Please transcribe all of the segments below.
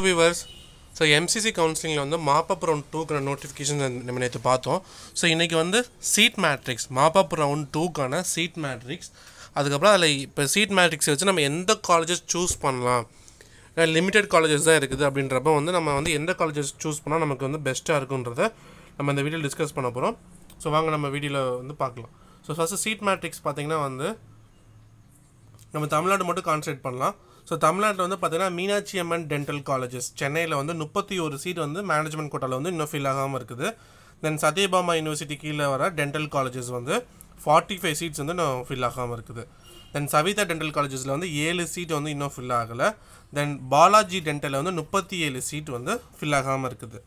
to viewers so MCC கவுன்சிலிங்கில் வந்து mop-up round டூக்கான notification நம்ம நேற்று பார்த்தோம் ஸோ இன்றைக்கி வந்து சீட் மேட்ரிக்ஸ் மாப்பப் ரவுண்ட் டூக்கான சீட் மேட்ரிக்ஸ் அதுக்கப்புறம் அதில் இப்போ சீட் மேட்ரிக்ஸை வச்சு நம்ம எந்த காலேஜஸ் சூஸ் பண்ணலாம் லிமிடெட் காலேஜஸ் தான் இருக்குது அப்படின்றப்ப வந்து நம்ம வந்து எந்த காலேஜஸ் சூஸ் பண்ணால் நமக்கு வந்து பெஸ்ட்டாக இருக்குன்றத நம்ம இந்த வீடியோ டிஸ்கஸ் பண்ண போகிறோம் ஸோ வாங்க நம்ம வீடியோவில் வந்து பார்க்கலாம் ஸோ ஃபஸ்ட்டு சீட் மேட்ரிக்ஸ் பார்த்திங்கன்னா வந்து நம்ம தமிழ்நாடு மட்டும் கான்சன்ட்ரேட் பண்ணலாம் ஸோ தமிழ்நாட்டில் வந்து பார்த்திங்கன்னா மீனாட்சி அம்மன் டென்டல் காலேஜஸ் சென்னையில் வந்து முப்பத்தி ஒரு சீட் வந்து மேனேஜ்மெண்ட் கோட்டாவில் வந்து இன்னும் ஃபில் ஆகாமல் இருக்குது தென் சத்யபாமா யூனிவர்சிட்டி கீழே வர டென்டல் காலேஜஸ் வந்து ஃபார்ட்டி ஃபைவ் சீட்ஸ் வந்து இன்னும் ஃபில் ஆகாமல் இருக்குது தென் சவிதா டென்டல் காலேஜஸில் வந்து ஏழு சீட் வந்து இன்னும் ஃபில் ஆகலை தென் பாலாஜி டென்டலில் வந்து முப்பத்தி ஏழு சீட் வந்து ஃபில் ஆகாமல் இருக்குது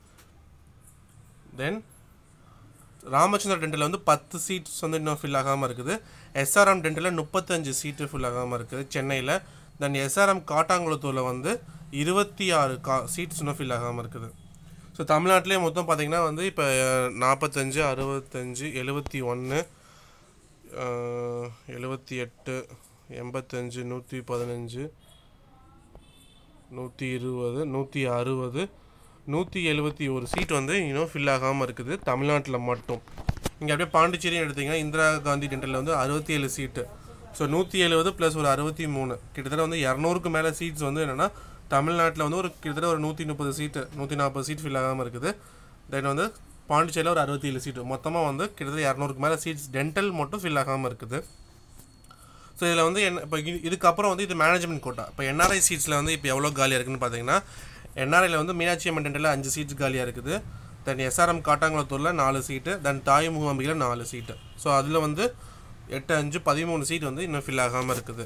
தென் ராமச்சந்திர டெண்டில் வந்து பத்து சீட்ஸ் வந்து இன்னும் ஃபில் ஆகாமல் இருக்குது எஸ்ஆர்எம் டெண்டில் முப்பத்தஞ்சு சீட்டு ஃபில் ஆகாமல் இருக்குது சென்னையில் தென் எஸ்ஆர்எம் காட்டாங்குளத்தூரில் வந்து இருபத்தி ஆறு கா சீட்ஸ் இன்னும் ஃபில் ஆகாமல் இருக்குது ஸோ தமிழ்நாட்டிலே மொத்தம் பார்த்திங்கன்னா வந்து இப்போ நாற்பத்தஞ்சு அறுபத்தஞ்சு எழுபத்தி ஒன்று எழுபத்தி எட்டு எண்பத்தஞ்சு நூற்றி பதினஞ்சு நூற்றி இருபது நூற்றி அறுபது நூற்றி எழுபத்தி ஒரு சீட் வந்து இன்னும் ஃபில் ஆகாமல் இருக்குது தமிழ்நாட்டில் மட்டும் இங்கே அப்படியே பாண்டிச்சேரியும் எடுத்திங்கன்னா இந்திரா காந்தி டென்டலில் வந்து அறுபத்தி ஏழு சீட்டு ஸோ நூற்றி எழுபது ப்ளஸ் ஒரு அறுபத்தி மூணு கிட்டத்தட்ட வந்து இரநூறுக்கு மேலே சீட்ஸ் வந்து என்னென்னா தமிழ்நாட்டில் வந்து ஒரு கிட்டத்தட்ட ஒரு நூற்றி முப்பது சீட்டு நூற்றி நாற்பது சீட் ஃபில் ஆகாமல் இருக்குது தென் வந்து பாண்டிச்சேரியில் ஒரு அறுபத்தி ஏழு சீட்டு மொத்தமாக வந்து கிட்டத்தட்ட இரநூறுக்கு மேலே சீட்ஸ் டென்டல் மட்டும் ஃபில் ஆகாமல் இருக்குது ஸோ இதில் வந்து என்ன இப்போ இதுக்கப்புறம் வந்து இது மேனேஜ்மெண்ட் கோட்டா இப்போ என்ஆர்ஐ சீட்ஸில் வந்து இப்போ எவ்வளோ காலியாக இருக்குதுன்னு பார்த்தீங்கன்னா என்ஆர்ஐயில் வந்து மீனாட்சி அம்மன் டெண்டில் அஞ்சு சீட்டு காலியாக இருக்குது தென் எஸ்ஆர்எம் காட்டாங்குளத்தூரில் நாலு சீட்டு தென் தாய் அம்பிகையில் நாலு சீட்டு ஸோ அதில் வந்து எட்டு அஞ்சு பதிமூணு சீட் வந்து இன்னும் ஃபில் ஆகாமல் இருக்குது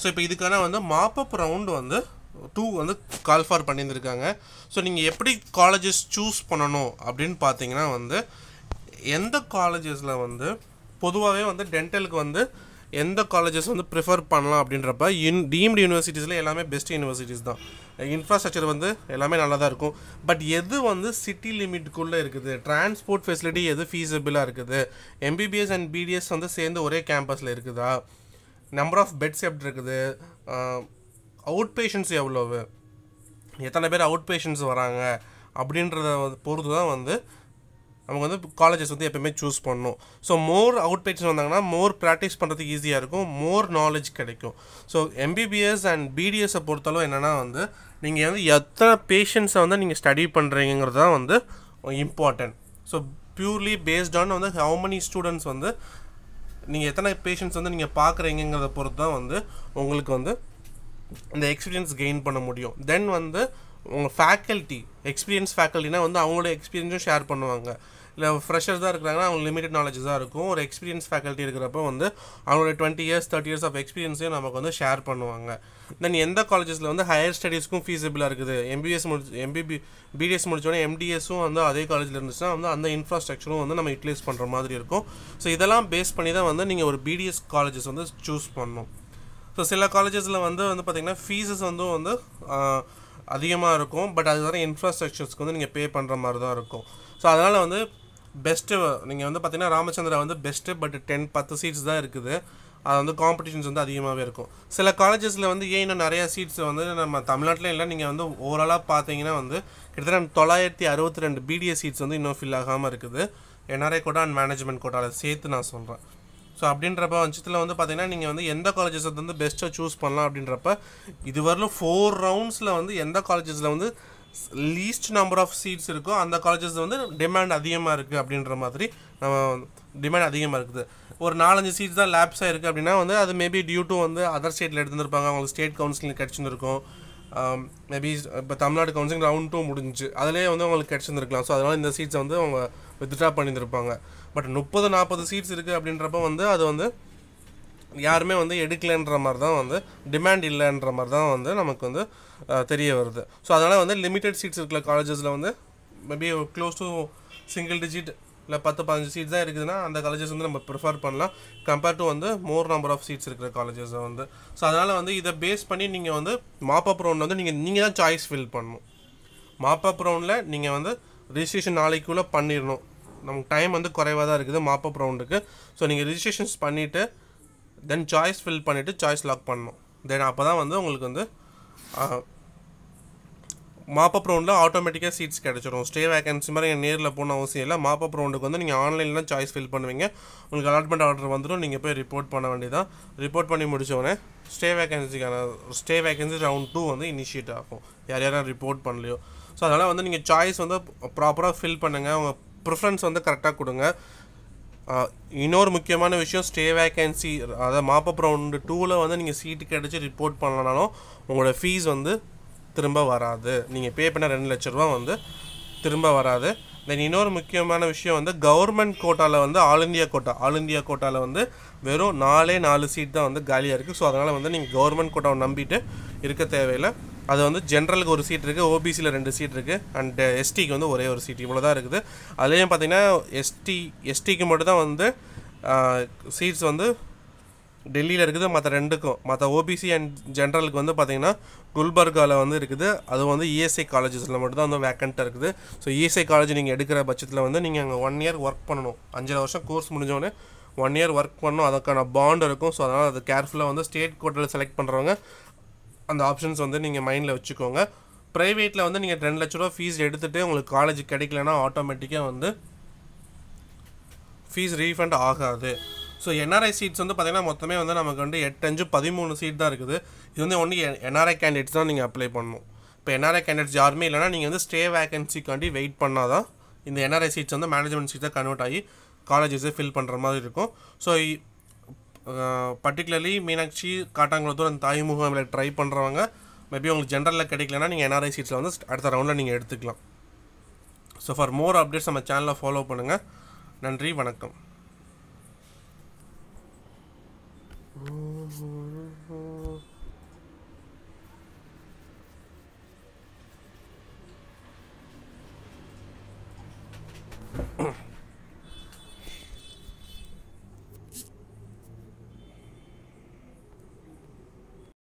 ஸோ இப்போ இதுக்கான வந்து மாப்பப் ரவுண்டு வந்து டூ வந்து கால் ஃபார் பண்ணியிருந்திருக்காங்க ஸோ நீங்கள் எப்படி காலேஜஸ் சூஸ் பண்ணணும் அப்படின்னு பார்த்தீங்கன்னா வந்து எந்த காலேஜஸில் வந்து பொதுவாகவே வந்து டென்டலுக்கு வந்து எந்த காலேஜஸ் வந்து ப்ரிஃபர் பண்ணலாம் அப்படின்றப்ப இன் டீம்டு யூனிவர்சிட்டிஸில் எல்லாமே பெஸ்ட் யூனிவர்சிட்டிஸ் தான் இன்ஃப்ராஸ்ட்ரக்சர் வந்து எல்லாமே நல்லா தான் இருக்கும் பட் எது வந்து சிட்டி லிமிட்டுக்குள்ளே இருக்குது டிரான்ஸ்போர்ட் ஃபெசிலிட்டி எது ஃபீஸபிளாக இருக்குது எம்பிபிஎஸ் அண்ட் பிடிஎஸ் வந்து சேர்ந்து ஒரே கேம்பஸில் இருக்குதா நம்பர் ஆஃப் பெட்ஸ் எப்படி இருக்குது அவுட் பேஷண்ட்ஸ் எவ்வளவு எத்தனை பேர் அவுட் பேஷண்ட்ஸ் வராங்க அப்படின்றத பொறுத்து தான் வந்து நமக்கு வந்து காலேஜஸ் வந்து எப்போயுமே சூஸ் பண்ணணும் ஸோ மோர் அவுட் பேட்ஸ் வந்தாங்கன்னா மோர் ப்ராக்டிஸ் பண்ணுறதுக்கு ஈஸியாக இருக்கும் மோர் நாலேஜ் கிடைக்கும் ஸோ எம்பிபிஎஸ் அண்ட் பிடிஎஸை பொறுத்தளவு என்னென்னா வந்து நீங்கள் வந்து எத்தனை பேஷண்ட்ஸை வந்து நீங்கள் ஸ்டடி பண்ணுறீங்கிறது தான் வந்து important so purely based on வந்து ஹவு மெனி ஸ்டூடெண்ட்ஸ் வந்து நீங்கள் எத்தனை பேஷண்ட்ஸ் வந்து நீங்கள் பார்க்குறீங்கிறத பொறுத்து தான் வந்து உங்களுக்கு வந்து இந்த எக்ஸ்பீரியன்ஸ் கெயின் பண்ண முடியும் தென் வந்து உங்கள் ஃபேக்கல்ட்டி எக்ஸ்பீரியன்ஸ் ஃபேக்கல்ட்டினா வந்து அவங்களோட எக்ஸ்பீரியன்ஸும் ஷேர் பண்ணுவாங்க இல்லை ஃப்ரெஷர்ஸ் தான் இருக்கிறாங்கன்னா அவங்க லிமிடெட் நாலேஜ் தான் இருக்கும் ஒரு எக்ஸ்பீரியன்ஸ் ஃபேக்கல்ட்டி இருக்கிறப்ப வந்து அவங்களோட twenty years thirty years of எக்ஸ்பீரியன்ஸையும் நமக்கு வந்து ஷேர் பண்ணுவாங்க தென் எந்த காலேஜஸில் வந்து ஹையர் ஸ்டடீஸ்க்கும் ஃபீஸிபிளாக இருக்குது எம்பிஎஸ் முடிச்சு எம்பிபி பிடிஎஸ் முடிச்சோடனே எம்டிஎஸும் வந்து அதே காலேஜில் இருந்துச்சுன்னா வந்து அந்த இன்ஃப்ராஸ்ட்ரக்சரும் வந்து நம்ம யூட்டிலைஸ் பண்ணுற மாதிரி இருக்கும் ஸோ இதெல்லாம் பேஸ் பண்ணி தான் வந்து நீங்கள் ஒரு பிடிஎஸ் காலேஜஸ் வந்து சூஸ் பண்ணணும் ஸோ சில காலேஜஸில் வந்து வந்து பார்த்திங்கன்னா ஃபீஸஸ் வந்து வந்து அதிகமாக இருக்கும் பட் அதுதான் இன்ஃப்ராஸ்ட்ரக்சர்ஸ்க்கு வந்து நீங்கள் பே பண்ணுற மாதிரி தான் இருக்கும் ஸோ அதனால் வந்து பெஸ்ட்டு நீங்கள் வந்து பார்த்தீங்கன்னா ராமச்சந்திரா வந்து பெஸ்ட்டு பட் டென் பத்து சீட்ஸ் தான் இருக்குது அது வந்து காம்படிஷன்ஸ் வந்து அதிகமாகவே இருக்கும் சில காலேஜஸில் வந்து ஏன் இன்னும் நிறையா சீட்ஸ் வந்து நம்ம தமிழ்நாட்டில் இல்லை நீங்கள் வந்து ஓவராலாக பார்த்தீங்கன்னா வந்து கிட்டத்தட்ட தொள்ளாயிரத்தி அறுபத்தி ரெண்டு பிடிஎஸ் சீட்ஸ் வந்து இன்னும் ஃபில் ஆகாமல் இருக்குது என்ஆர்ஐ கோட்டா அண்ட் மேனேஜ்மெண்ட் கோட்டாவில் சேர்த்து நான் சொல்கிறேன் ஸோ அப்படின்றப்ப பட்சத்தில் வந்து பார்த்தீங்கன்னா நீங்கள் வந்து எந்த காலேஜஸ் வந்து பெஸ்ட்டாக சூஸ் பண்ணலாம் அப்படின்றப்ப இதுவரையிலும் ஃபோர் ரவுண்ட்ஸில் வந்து எந்த காலேஜஸில் வந்து லீஸ்ட் நம்பர் ஆஃப் சீட்ஸ் இருக்கோ அந்த காலேஜஸ் வந்து டிமாண்ட் அதிகமாக இருக்குது அப்படின்ற மாதிரி நம்ம டிமாண்ட் அதிகமாக இருக்குது ஒரு நாலஞ்சு சீட்ஸ் தான் லேப்ஸாக இருக்குது அப்படின்னா வந்து அது மேபி டியூ டு வந்து அதர் ஸ்டேட்டில் எடுத்துருப்பாங்க அவங்களுக்கு ஸ்டேட் கவுன்சிலிங் கிடச்சிருந்துருக்கும் மேபி இப்போ தமிழ்நாடு கவுன்சிலிங் ரவுண்ட் டூ முடிஞ்சு அதிலேயே வந்து அவங்களுக்கு கிடச்சிருந்துருக்கலாம் ஸோ அதனால் இந்த சீட்ஸை வந்து அவங்க வித்ட்ரா பண்ணியிருந்துருப்பாங்க பட் முப்பது நாற்பது சீட்ஸ் இருக்குது அப்படின்றப்ப வந்து அது வந்து யாருமே வந்து எடுக்கலைன்ற மாதிரி தான் வந்து டிமாண்ட் இல்லைன்ற மாதிரி தான் வந்து நமக்கு வந்து தெரிய வருது ஸோ அதனால் வந்து லிமிட்டெட் சீட்ஸ் இருக்கிற காலேஜஸில் வந்து maybe close to single digit இல்லை பத்து பதினஞ்சு சீட் தான் இருக்குதுன்னா அந்த காலேஜஸ் வந்து நம்ம ப்ரிஃபர் பண்ணலாம் கம்பேர் டு வந்து மோர் நம்பர் ஆஃப் சீட்ஸ் இருக்கிற காலேஜஸை வந்து ஸோ அதனால் வந்து இதை பேஸ் பண்ணி நீங்கள் வந்து மாப்பப் ரவுண்ட் வந்து நீங்கள் நீங்கள் தான் சாய்ஸ் ஃபில் பண்ணணும் மாப்பப் ரவுண்டில் நீங்கள் வந்து ரிஜிஸ்ட்ரேஷன் நாளைக்குள்ளே பண்ணிடணும் நமக்கு டைம் வந்து குறைவாக தான் இருக்குது மாப்பப் ரவுண்டுக்கு ஸோ நீங்கள் ரிஜிஸ்ட்ரேஷன்ஸ் பண்ணிவிட்டு தென் சாய்ஸ் ஃபில் பண்ணிவிட்டு சாய்ஸ் லாக் பண்ணணும் தென் அப்போ தான் வந்து உங்களுக்கு வந்து மாப்பப் ரவுண்டில் ஆட்டோமேட்டிக்காக சீட்ஸ் கிடச்சிடும் ஸ்டே வேகன்சி மாதிரி நேரில் போன அவசியம் இல்லை மாப்பப் ரவுண்டுக்கு வந்து நீங்கள் ஆன்லைனில் சாய்ஸ் ஃபில் பண்ணுவீங்க உங்களுக்கு அலாட்மெண்ட் ஆர்டர் வந்துடும் நீங்கள் போய் ரிப்போர்ட் பண்ண வேண்டியதான் ரிப்போர்ட் பண்ணி முடித்தோடனே stay வேகன்சிக்கான stay vacancy round two வந்து இனிஷியேட் ஆகும் யார் யாரும் ரிப்போர்ட் பண்ணலையோ ஸோ அதனால் வந்து நீங்கள் சாய்ஸ் வந்து ப்ராப்பராக ஃபில் பண்ணுங்கள் உங்கள் ப்ரிஃபரன்ஸ் வந்து கரெக்டாக கொடுங்க இன்னொரு முக்கியமான விஷயம் ஸ்டே வேகன்சி அதாவது மாப்பப் ரவுண்டு டூவில் வந்து நீங்கள் சீட்டு கிடச்சி ரிப்போர்ட் பண்ணலனாலும் உங்களோட ஃபீஸ் வந்து திரும்ப வராது நீங்கள் பே பண்ண ரெண்டு லட்ச ரூபா வந்து திரும்ப வராது தென் இன்னொரு முக்கியமான விஷயம் வந்து கவர்மெண்ட் கோட்டாவில் வந்து all India quota all India கோட்டாவில் வந்து வெறும் நாலே நாலு சீட் தான் வந்து காலியாக இருக்குது ஸோ அதனால் வந்து நீங்கள் கவர்மெண்ட் கோட்டாவை நம்பிட்டு இருக்க தேவையில்லை அது வந்து ஜென்ரலுக்கு ஒரு சீட் இருக்குது ஓபிசியில் ரெண்டு சீட் இருக்குது அண்டு எஸ்டிக்கு uh, வந்து ஒரே ஒரு சீட் இவ்வளோ தான் இருக்குது அதுலேயும் பார்த்திங்கன்னா எஸ்டி எஸ்டிக்கு மட்டும் தான் வந்து சீட்ஸ் uh, வந்து டெல்லியில் இருக்குது மற்ற ரெண்டுக்கும் மற்ற ஓபிசி அண்ட் ஜென்ரலுக்கு வந்து பார்த்திங்கன்னா குல்பர்காவில் வந்து இருக்குது அது வந்து இஎஸ்ஐ e காலேஜஸில் மட்டும்தான் வந்து வேக்கண்ட்டாக இருக்குது ஸோ இஎஸ்ஐ காலேஜ் நீங்கள் எடுக்கிற பட்சத்தில் வந்து நீங்கள் அங்கே ஒன் இயர் ஒர்க் பண்ணணும் அஞ்சரை வருஷம் கோர்ஸ் முடிஞ்சோடனே ஒன் இயர் ஒர்க் பண்ணணும் அதுக்கான பாண்ட் இருக்கும் ஸோ அதனால் அது கேர்ஃபுல்லாக வந்து ஸ்டேட் கோட்டில் செலக்ட் பண்ணுறவங்க அந்த ஆப்ஷன்ஸ் வந்து நீங்கள் மைண்டில் வச்சுக்கோங்க ப்ரைவேட்டில் வந்து நீங்கள் ரெண்டு லட்ச ரூபா ஃபீஸ் எடுத்துகிட்டே உங்களுக்கு காலேஜ் கிடைக்கலன்னா ஆட்டோமேட்டிக்காக வந்து ஃபீஸ் ரீஃபண்ட் ஆகாது ஸோ என்ஆர்ஐ சீட்ஸ் வந்து பார்த்திங்கன்னா மொத்தமே வந்து நமக்கு வந்து எட்டு அஞ்சு பதிமூணு சீட் தான் இருக்குது இது வந்து ஒன்று என்ஆர்ஐ கேண்டிடேட்ஸ் தான் நீங்கள் அப்ளை பண்ணணும் இப்போ என்ஆர்ஐ கேண்டிடேட்ஸ் யாருமே இல்லைனா நீங்கள் வந்து ஸ்டே வேகன்சிக்காண்டி வெயிட் பண்ணால் தான் இந்த என்ஆர்ஐ சீட்ஸ் வந்து மேனேஜ்மெண்ட் சீட்ஸாக கன்வெர்ட் ஆகி காலேஜஸே ஃபில் பண்ணுற மாதிரி இருக்கும் ஸோ பர்டிகுலர்லி மீனாட்சி காட்டாங்குளத்தூர் அந்த தாய்முகம் ட்ரை பண்ணுறவங்க மேபி உங்களுக்கு ஜென்ரலில் கிடைக்கலனா நீங்கள் என்ஆர்ஐ சீட்ஸில் வந்து அடுத்த ரவுண்டில் நீங்கள் எடுத்துக்கலாம் ஸோ ஃபார் மோர் அப்டேட்ஸ் நம்ம சேனலை ஃபாலோ பண்ணுங்கள் நன்றி வணக்கம் mm